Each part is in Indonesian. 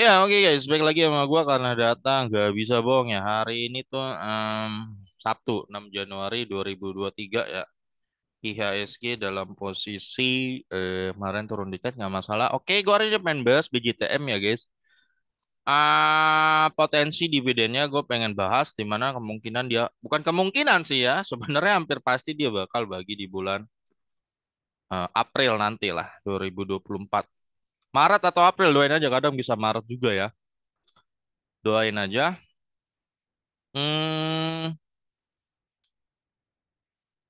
Ya oke guys, balik lagi sama gue karena datang gak bisa bohong ya Hari ini tuh um, Sabtu 6 Januari 2023 ya IHSG dalam posisi eh, kemarin turun dikit nggak masalah Oke gue hari ini main bahas bgtm ya guys uh, Potensi dividennya gue pengen bahas Dimana kemungkinan dia, bukan kemungkinan sih ya Sebenarnya hampir pasti dia bakal bagi di bulan uh, April nanti lah 2024 Maret atau April doain aja kadang bisa Maret juga ya. Doain aja. Hmm.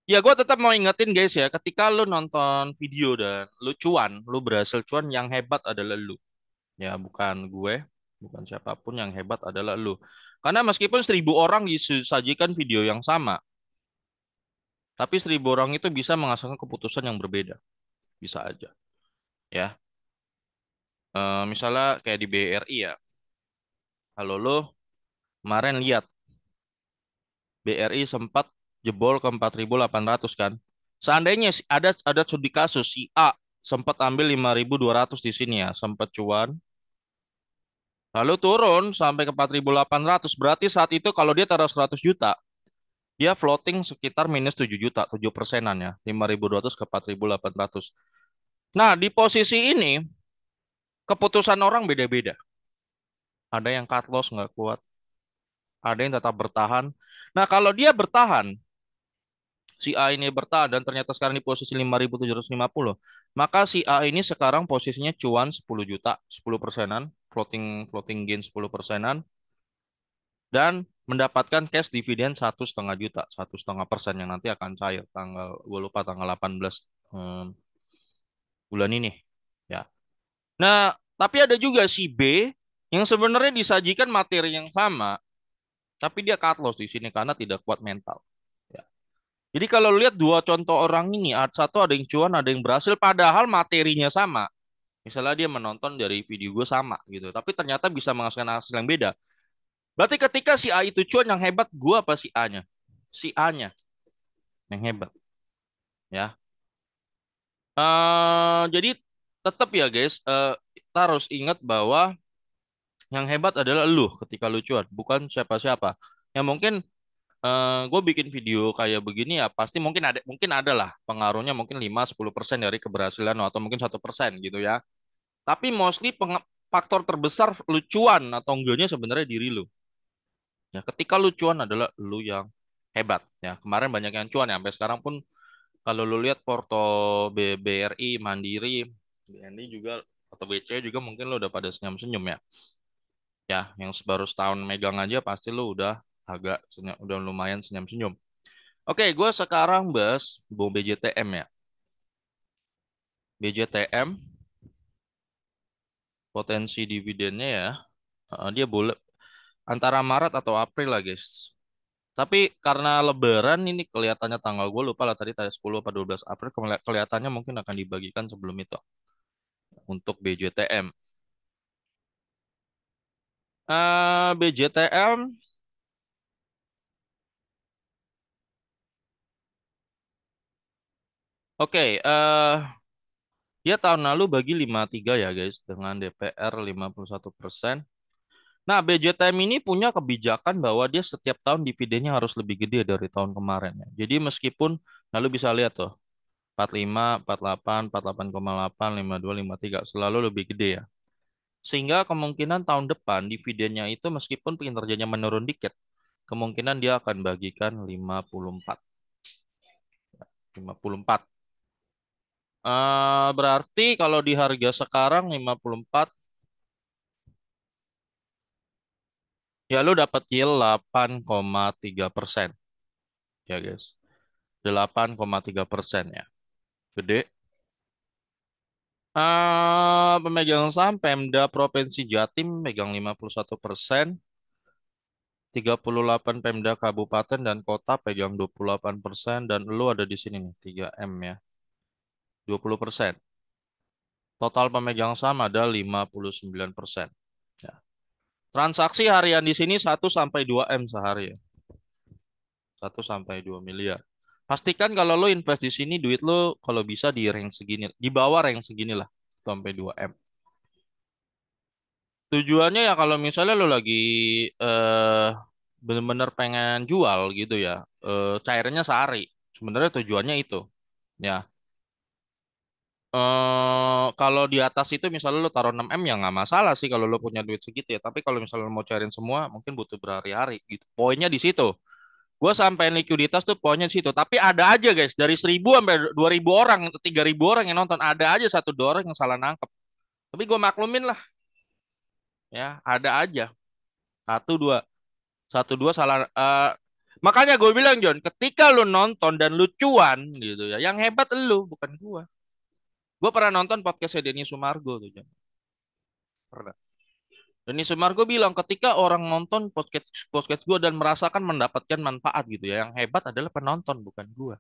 Ya gue tetap mau ingetin guys ya, ketika lu nonton video dan lu cuan, lu berhasil cuan yang hebat adalah lu. Ya bukan gue, bukan siapapun yang hebat adalah lu. Karena meskipun seribu orang disajikan video yang sama, tapi seribu orang itu bisa menghasilkan keputusan yang berbeda. Bisa aja. Ya, Uh, misalnya kayak di BRI ya. Halo lo, kemarin lihat BRI sempat jebol ke 4.800 kan. Seandainya ada ada studi kasus si A sempat ambil 5.200 di sini ya, sempat cuan. Lalu turun sampai ke 4.800. Berarti saat itu kalau dia taruh 100 juta, dia floating sekitar minus 7 juta, 7 persenan ya. 5.200 ke 4.800. Nah, di posisi ini keputusan orang beda-beda. Ada yang cut loss nggak kuat, ada yang tetap bertahan. Nah kalau dia bertahan, si A ini bertahan dan ternyata sekarang di posisi 5.750, maka si A ini sekarang posisinya cuan 10 juta, 10 persenan, floating floating gain 10 persenan, dan mendapatkan cash dividen satu setengah juta, satu setengah persen yang nanti akan cair tanggal, gue lupa tanggal 18 hmm, eh, bulan ini. Nah, tapi ada juga si B yang sebenarnya disajikan materi yang sama, tapi dia cut loss di sini karena tidak kuat mental. Ya. Jadi kalau lihat dua contoh orang ini, ada satu ada yang cuan, ada yang berhasil, padahal materinya sama. Misalnya dia menonton dari video gue sama gitu, tapi ternyata bisa menghasilkan hasil yang beda. Berarti ketika si A itu cuan yang hebat, gua apa si A-nya? Si A-nya yang hebat. Ya. Uh, jadi tetap ya guys, uh, kita harus ingat bahwa yang hebat adalah lu ketika lu lucuan, bukan siapa-siapa. Ya mungkin uh, eh, gue bikin video kayak begini ya pasti mungkin ada mungkin ada lah pengaruhnya mungkin 5-10% dari keberhasilan atau mungkin satu persen gitu ya. Tapi mostly faktor terbesar lucuan atau enggaknya sebenarnya diri lu. Ya, ketika lucuan adalah lu yang hebat ya. Kemarin banyak yang cuan ya sampai sekarang pun kalau lu lihat Porto BBRI Mandiri BNI juga atau BC juga mungkin lo udah pada senyum-senyum ya. Ya, yang baru setahun megang aja pasti lo udah agak senyum, udah lumayan senyum-senyum. Oke, gue sekarang bahas bu BJTM ya. BJTM potensi dividennya ya dia boleh antara Maret atau April lah guys. Tapi karena lebaran ini kelihatannya tanggal gue lupa lah tadi tadi 10 atau 12 April kelihatannya mungkin akan dibagikan sebelum itu untuk BJTM. Uh, eh, BJTM Oke, okay, uh, eh, ya tahun lalu bagi 53 ya guys dengan DPR 51 persen. Nah, BJTM ini punya kebijakan bahwa dia setiap tahun dividennya harus lebih gede dari tahun kemarin. Ya. Jadi meskipun lalu nah bisa lihat tuh 45, 48, 48,8, 52, 53 selalu lebih gede ya. Sehingga kemungkinan tahun depan dividennya itu meskipun kinerjanya menurun dikit, kemungkinan dia akan bagikan 54. 54. Uh, berarti kalau di harga sekarang 54 ya lu dapat yield 8,3 persen ya guys 8,3 persen ya Gede. Uh, pemegang saham Pemda Provinsi Jatim megang 51 persen. 38 Pemda Kabupaten dan Kota pegang 28 persen. Dan lu ada di sini nih, 3M ya. 20 persen. Total pemegang saham ada 59 persen. Ya. Transaksi harian di sini 1 sampai 2 M sehari ya. 1 sampai 2 miliar pastikan kalau lo invest di sini duit lo kalau bisa di range segini di bawah range segini lah sampai 2 m tujuannya ya kalau misalnya lo lagi eh, benar bener pengen jual gitu ya eh, cairnya sehari sebenarnya tujuannya itu ya eh, kalau di atas itu misalnya lo taruh 6 m ya nggak masalah sih kalau lo punya duit segitu ya tapi kalau misalnya lo mau cariin semua mungkin butuh berhari-hari gitu poinnya di situ gue sampai likuiditas tuh pokoknya situ tapi ada aja guys dari seribu sampai dua ribu orang tiga ribu orang yang nonton ada aja satu dua orang yang salah nangkep tapi gue maklumin lah ya ada aja satu dua satu dua salah uh, makanya gue bilang John ketika lu nonton dan lucuan gitu ya yang hebat lu bukan gue gue pernah nonton podcast Denny Sumargo tuh John pernah Denny Sumargo bilang ketika orang nonton podcast podcast gue dan merasakan mendapatkan manfaat gitu ya, yang hebat adalah penonton bukan gue.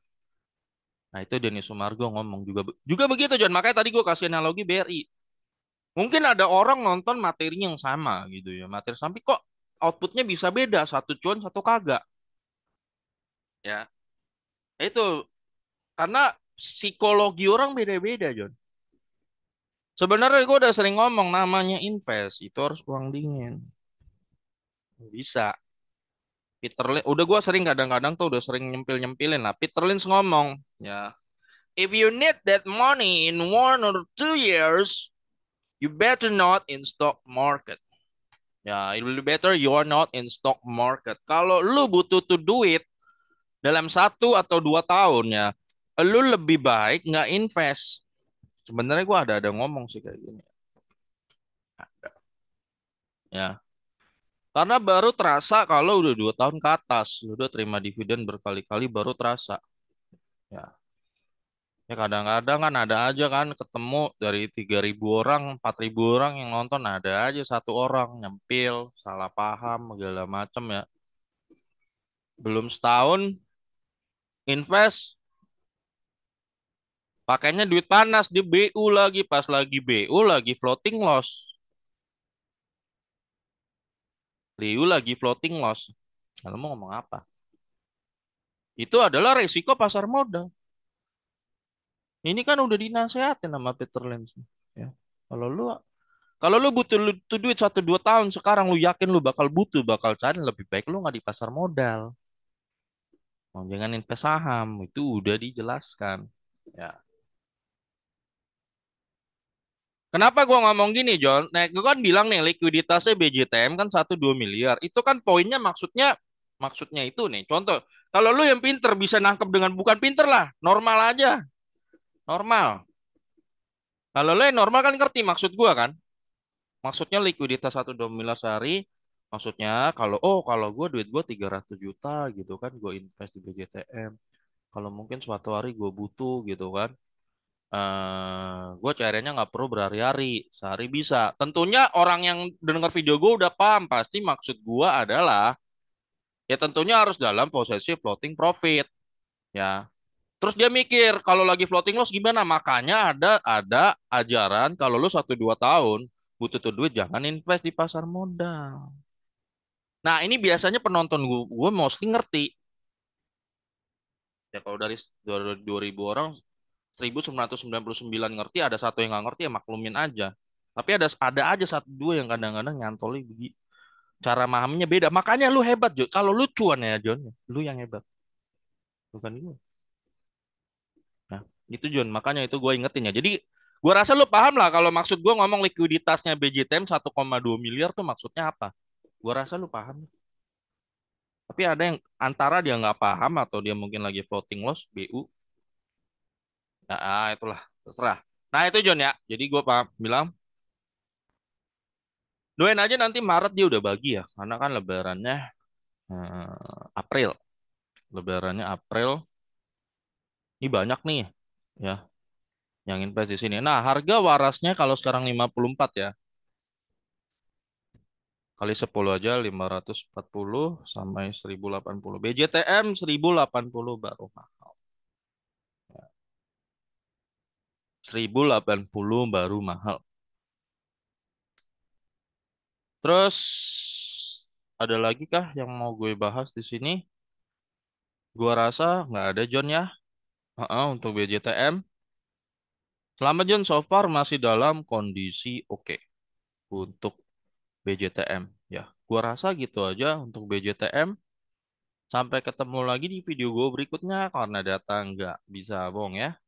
Nah itu Deni Sumargo ngomong juga juga begitu John. Makanya tadi gue kasih analogi BRI. Mungkin ada orang nonton materinya yang sama gitu ya, materi sampai kok outputnya bisa beda satu cuan satu kagak. Ya itu karena psikologi orang beda-beda John. Sebenarnya gue udah sering ngomong namanya invest itu harus uang dingin. Bisa. Peter Lynch, udah gue sering kadang-kadang tuh udah sering nyempil-nyempilin lah. Peter Lynch ngomong, ya. If you need that money in one or two years, you better not in stock market. Ya, it will be better you are not in stock market. Kalau lu butuh tuh duit dalam satu atau dua tahun ya, lu lebih baik nggak invest sebenarnya gue ada ada ngomong sih kayak gini ada. ya karena baru terasa kalau udah dua tahun ke atas udah terima dividen berkali-kali baru terasa ya ya kadang-kadang kan ada aja kan ketemu dari tiga ribu orang empat ribu orang yang nonton ada aja satu orang nyempil salah paham segala macem ya belum setahun invest pakainya duit panas di BU lagi pas lagi BU lagi floating loss Liu lagi floating loss kalau mau ngomong apa itu adalah resiko pasar modal ini kan udah dinasehatin sama Peter Lynch ya kalau lu kalau lu butuh lu, tuh duit satu dua tahun sekarang lu yakin lu bakal butuh bakal cari lebih baik lu nggak di pasar modal jangan invest saham itu udah dijelaskan ya Kenapa gua ngomong gini, John? Nah, gue kan bilang nih likuiditasnya BJTM kan 1-2 miliar. Itu kan poinnya maksudnya maksudnya itu nih. Contoh, kalau lu yang pinter bisa nangkep dengan bukan pinter lah, normal aja. Normal. Kalau lu yang normal kan ngerti maksud gua kan. Maksudnya likuiditas 1-2 miliar sehari. Maksudnya kalau, oh kalau gua duit gue 300 juta gitu kan, gue invest di BJTM. Kalau mungkin suatu hari gue butuh gitu kan Eh, gue caranya nggak perlu berhari-hari, sehari bisa. Tentunya orang yang dengar video gue udah paham pasti maksud gue adalah ya tentunya harus dalam posisi floating profit, ya. Terus dia mikir kalau lagi floating loss gimana? Makanya ada ada ajaran kalau lo satu dua tahun butuh tuh duit jangan invest di pasar modal. Nah ini biasanya penonton gue, gue mostly ngerti. Ya kalau dari 2000 orang 1999 ngerti ada satu yang nggak ngerti ya maklumin aja tapi ada ada aja satu dua yang kadang-kadang nyantoli begitu cara mahamnya beda makanya lu hebat Jo kalau lu cuan ya John ya, lu yang hebat bukan gue nah itu John makanya itu gue ingetin ya jadi gue rasa lu paham lah kalau maksud gue ngomong likuiditasnya BJTM 1,2 miliar tuh maksudnya apa gue rasa lu paham tapi ada yang antara dia nggak paham atau dia mungkin lagi floating loss BU Nah, itulah terserah. Nah itu John ya. Jadi gue paham bilang doain aja nanti Maret dia udah bagi ya, karena kan Lebarannya eh, April. Lebarannya April. Ini banyak nih ya yang invest di sini. Nah, harga warasnya kalau sekarang 54 ya. Kali 10 aja 540 sampai 1080. BJTM 1080 baru mahal. 1080 baru mahal. Terus ada lagi kah yang mau gue bahas di sini? Gue rasa nggak ada John ya. Uh -uh, untuk BJTM. Selamat John, so far masih dalam kondisi oke okay. untuk BJTM ya. gue rasa gitu aja untuk BJTM. Sampai ketemu lagi di video gue berikutnya karena data nggak bisa bohong ya.